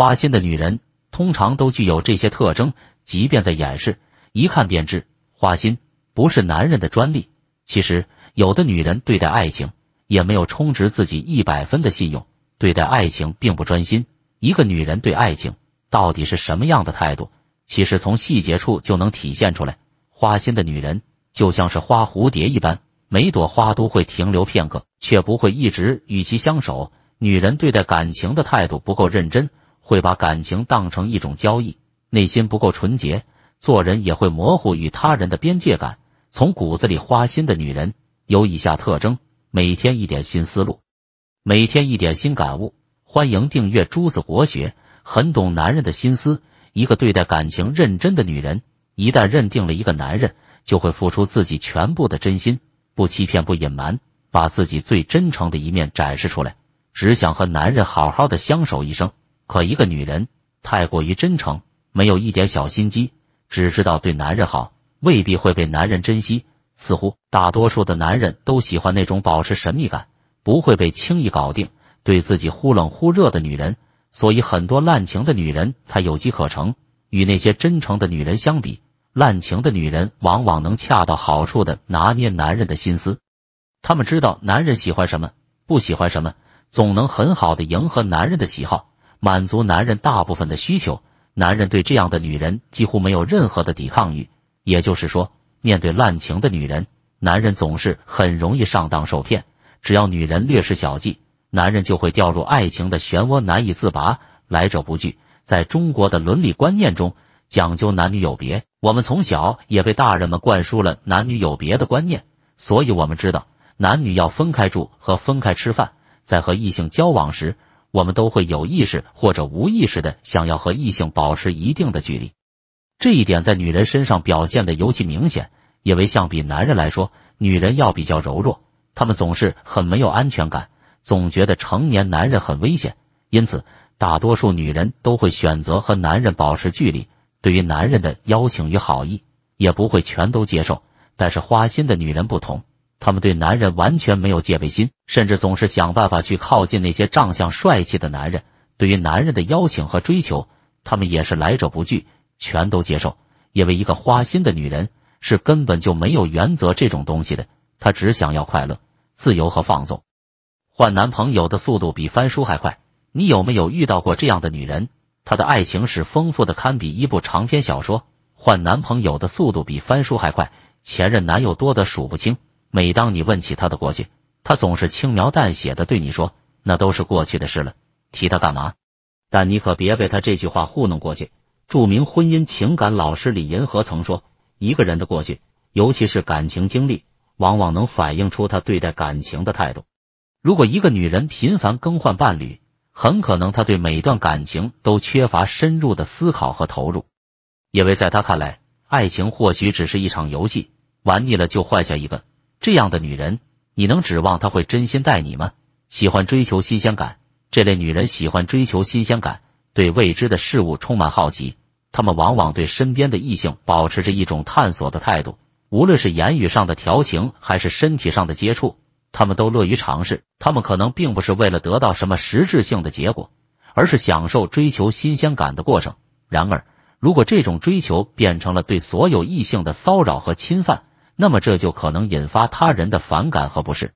花心的女人通常都具有这些特征，即便在掩饰，一看便知。花心不是男人的专利，其实有的女人对待爱情也没有充值自己一百分的信用，对待爱情并不专心。一个女人对爱情到底是什么样的态度，其实从细节处就能体现出来。花心的女人就像是花蝴蝶一般，每朵花都会停留片刻，却不会一直与其相守。女人对待感情的态度不够认真。会把感情当成一种交易，内心不够纯洁，做人也会模糊与他人的边界感。从骨子里花心的女人有以下特征：每天一点新思路，每天一点新感悟。欢迎订阅珠子国学。很懂男人的心思。一个对待感情认真的女人，一旦认定了一个男人，就会付出自己全部的真心，不欺骗，不隐瞒，把自己最真诚的一面展示出来，只想和男人好好的相守一生。可一个女人太过于真诚，没有一点小心机，只知道对男人好，未必会被男人珍惜。似乎大多数的男人都喜欢那种保持神秘感、不会被轻易搞定、对自己忽冷忽热的女人，所以很多滥情的女人才有机可乘。与那些真诚的女人相比，滥情的女人往往能恰到好处的拿捏男人的心思，他们知道男人喜欢什么、不喜欢什么，总能很好的迎合男人的喜好。满足男人大部分的需求，男人对这样的女人几乎没有任何的抵抗欲。也就是说，面对滥情的女人，男人总是很容易上当受骗。只要女人略施小计，男人就会掉入爱情的漩涡，难以自拔。来者不拒，在中国的伦理观念中，讲究男女有别。我们从小也被大人们灌输了男女有别的观念，所以我们知道男女要分开住和分开吃饭。在和异性交往时，我们都会有意识或者无意识的想要和异性保持一定的距离，这一点在女人身上表现的尤其明显，因为相比男人来说，女人要比较柔弱，她们总是很没有安全感，总觉得成年男人很危险，因此大多数女人都会选择和男人保持距离，对于男人的邀请与好意也不会全都接受，但是花心的女人不同。她们对男人完全没有戒备心，甚至总是想办法去靠近那些长相帅气的男人。对于男人的邀请和追求，她们也是来者不拒，全都接受。因为一个花心的女人是根本就没有原则这种东西的，她只想要快乐、自由和放纵。换男朋友的速度比翻书还快，你有没有遇到过这样的女人？她的爱情史丰富的堪比一部长篇小说。换男朋友的速度比翻书还快，前任男友多得数不清。每当你问起他的过去，他总是轻描淡写的对你说：“那都是过去的事了，提他干嘛？”但你可别被他这句话糊弄过去。著名婚姻情感老师李银河曾说：“一个人的过去，尤其是感情经历，往往能反映出他对待感情的态度。如果一个女人频繁更换伴侣，很可能她对每段感情都缺乏深入的思考和投入，因为在他看来，爱情或许只是一场游戏，玩腻了就换下一个。”这样的女人，你能指望她会真心待你吗？喜欢追求新鲜感，这类女人喜欢追求新鲜感，对未知的事物充满好奇。她们往往对身边的异性保持着一种探索的态度，无论是言语上的调情，还是身体上的接触，她们都乐于尝试。她们可能并不是为了得到什么实质性的结果，而是享受追求新鲜感的过程。然而，如果这种追求变成了对所有异性的骚扰和侵犯，那么这就可能引发他人的反感和不适。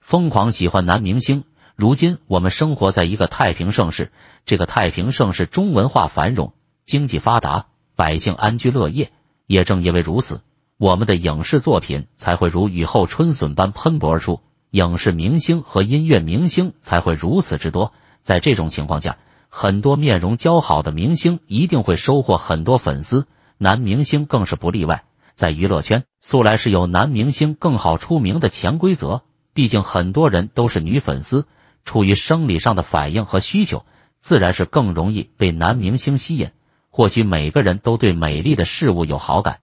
疯狂喜欢男明星。如今我们生活在一个太平盛世，这个太平盛世中文化繁荣，经济发达，百姓安居乐业。也正因为如此，我们的影视作品才会如雨后春笋般喷薄而出，影视明星和音乐明星才会如此之多。在这种情况下，很多面容姣好的明星一定会收获很多粉丝，男明星更是不例外。在娱乐圈，素来是有男明星更好出名的潜规则。毕竟很多人都是女粉丝，出于生理上的反应和需求，自然是更容易被男明星吸引。或许每个人都对美丽的事物有好感，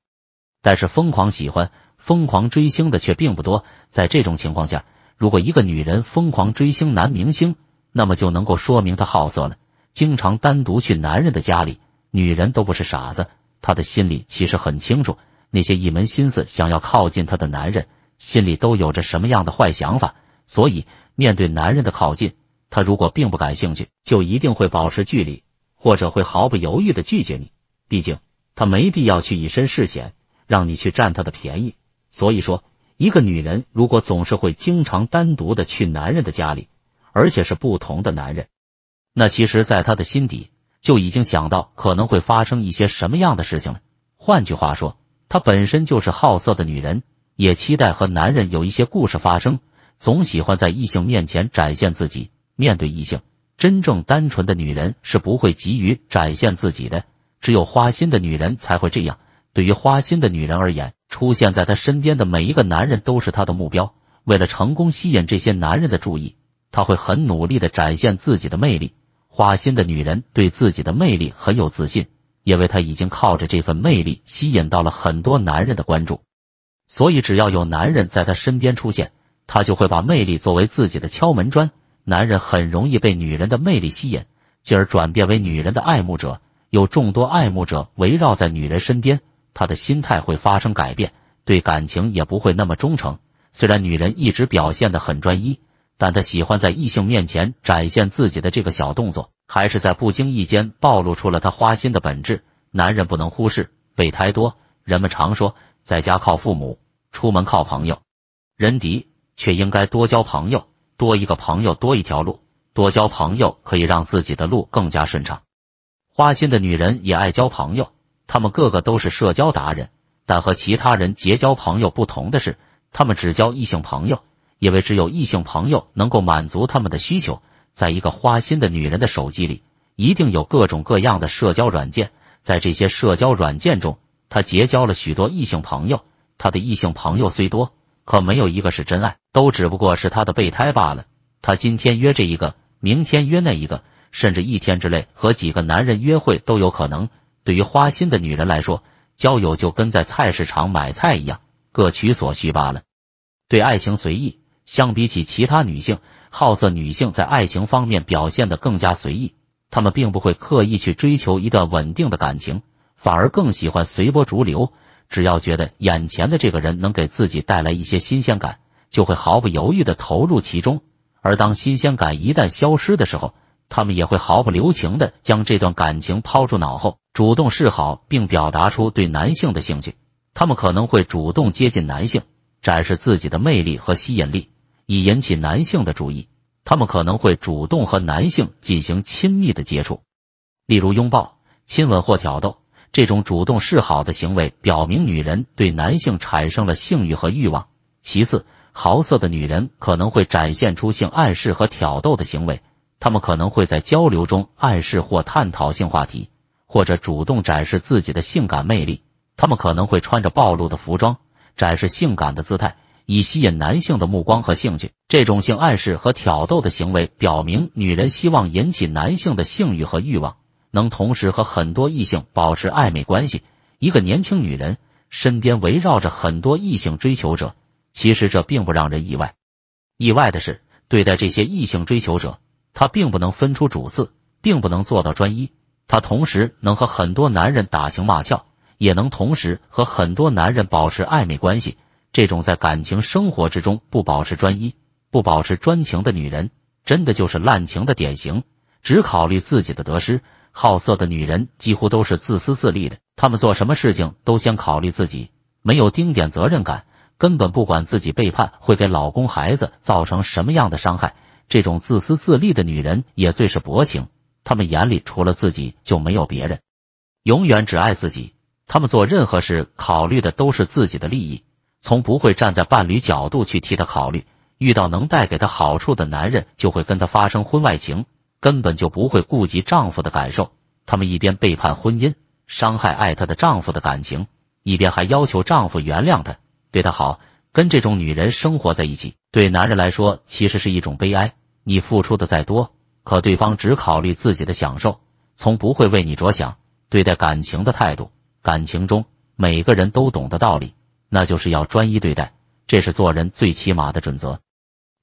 但是疯狂喜欢、疯狂追星的却并不多。在这种情况下，如果一个女人疯狂追星男明星，那么就能够说明她好色了。经常单独去男人的家里，女人都不是傻子，她的心里其实很清楚。那些一门心思想要靠近她的男人，心里都有着什么样的坏想法？所以，面对男人的靠近，她如果并不感兴趣，就一定会保持距离，或者会毫不犹豫的拒绝你。毕竟，他没必要去以身试险，让你去占他的便宜。所以说，一个女人如果总是会经常单独的去男人的家里，而且是不同的男人，那其实，在她的心底就已经想到可能会发生一些什么样的事情了。换句话说，她本身就是好色的女人，也期待和男人有一些故事发生，总喜欢在异性面前展现自己。面对异性，真正单纯的女人是不会急于展现自己的，只有花心的女人才会这样。对于花心的女人而言，出现在她身边的每一个男人都是她的目标。为了成功吸引这些男人的注意，她会很努力的展现自己的魅力。花心的女人对自己的魅力很有自信。因为她已经靠着这份魅力吸引到了很多男人的关注，所以只要有男人在她身边出现，她就会把魅力作为自己的敲门砖。男人很容易被女人的魅力吸引，进而转变为女人的爱慕者。有众多爱慕者围绕在女人身边，他的心态会发生改变，对感情也不会那么忠诚。虽然女人一直表现的很专一，但她喜欢在异性面前展现自己的这个小动作。还是在不经意间暴露出了他花心的本质。男人不能忽视，备胎多。人们常说，在家靠父母，出门靠朋友。任迪却应该多交朋友，多一个朋友多一条路，多交朋友可以让自己的路更加顺畅。花心的女人也爱交朋友，她们个个都是社交达人。但和其他人结交朋友不同的是，她们只交异性朋友，因为只有异性朋友能够满足她们的需求。在一个花心的女人的手机里，一定有各种各样的社交软件。在这些社交软件中，她结交了许多异性朋友。她的异性朋友虽多，可没有一个是真爱，都只不过是她的备胎罢了。她今天约这一个，明天约那一个，甚至一天之内和几个男人约会都有可能。对于花心的女人来说，交友就跟在菜市场买菜一样，各取所需罢了。对爱情随意。相比起其他女性。好色女性在爱情方面表现得更加随意，她们并不会刻意去追求一段稳定的感情，反而更喜欢随波逐流。只要觉得眼前的这个人能给自己带来一些新鲜感，就会毫不犹豫地投入其中。而当新鲜感一旦消失的时候，她们也会毫不留情地将这段感情抛出脑后，主动示好并表达出对男性的兴趣。她们可能会主动接近男性，展示自己的魅力和吸引力。以引起男性的注意，他们可能会主动和男性进行亲密的接触，例如拥抱、亲吻或挑逗。这种主动示好的行为表明女人对男性产生了性欲和欲望。其次，豪色的女人可能会展现出性暗示和挑逗的行为，他们可能会在交流中暗示或探讨性话题，或者主动展示自己的性感魅力。他们可能会穿着暴露的服装，展示性感的姿态。以吸引男性的目光和兴趣，这种性暗示和挑逗的行为表明，女人希望引起男性的性欲和欲望，能同时和很多异性保持暧昧关系。一个年轻女人身边围绕着很多异性追求者，其实这并不让人意外。意外的是，对待这些异性追求者，她并不能分出主次，并不能做到专一。她同时能和很多男人打情骂俏，也能同时和很多男人保持暧昧关系。这种在感情生活之中不保持专一、不保持专情的女人，真的就是滥情的典型。只考虑自己的得失，好色的女人几乎都是自私自利的。她们做什么事情都先考虑自己，没有丁点责任感，根本不管自己背叛会给老公、孩子造成什么样的伤害。这种自私自利的女人也最是薄情，她们眼里除了自己就没有别人，永远只爱自己。她们做任何事考虑的都是自己的利益。从不会站在伴侣角度去替他考虑，遇到能带给他好处的男人就会跟他发生婚外情，根本就不会顾及丈夫的感受。他们一边背叛婚姻，伤害爱她的丈夫的感情，一边还要求丈夫原谅她，对她好。跟这种女人生活在一起，对男人来说其实是一种悲哀。你付出的再多，可对方只考虑自己的享受，从不会为你着想。对待感情的态度，感情中每个人都懂的道理。那就是要专一对待，这是做人最起码的准则。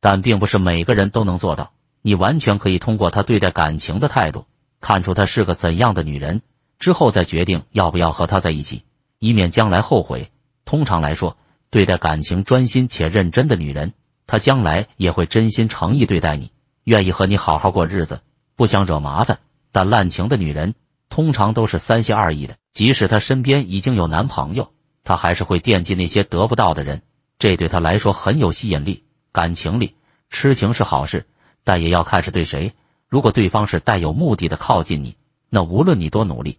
但并不是每个人都能做到。你完全可以通过她对待感情的态度，看出她是个怎样的女人，之后再决定要不要和她在一起，以免将来后悔。通常来说，对待感情专心且认真的女人，她将来也会真心诚意对待你，愿意和你好好过日子，不想惹麻烦。但滥情的女人，通常都是三心二意的，即使她身边已经有男朋友。他还是会惦记那些得不到的人，这对他来说很有吸引力。感情里，痴情是好事，但也要看是对谁。如果对方是带有目的的靠近你，那无论你多努力，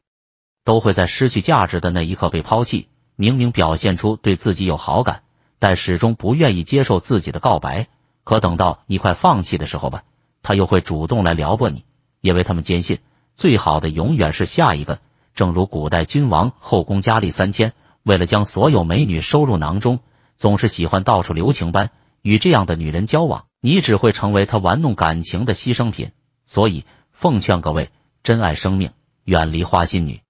都会在失去价值的那一刻被抛弃。明明表现出对自己有好感，但始终不愿意接受自己的告白。可等到你快放弃的时候吧，他又会主动来撩拨你，因为他们坚信最好的永远是下一个。正如古代君王后宫佳丽三千。为了将所有美女收入囊中，总是喜欢到处留情般与这样的女人交往，你只会成为他玩弄感情的牺牲品。所以奉劝各位，珍爱生命，远离花心女。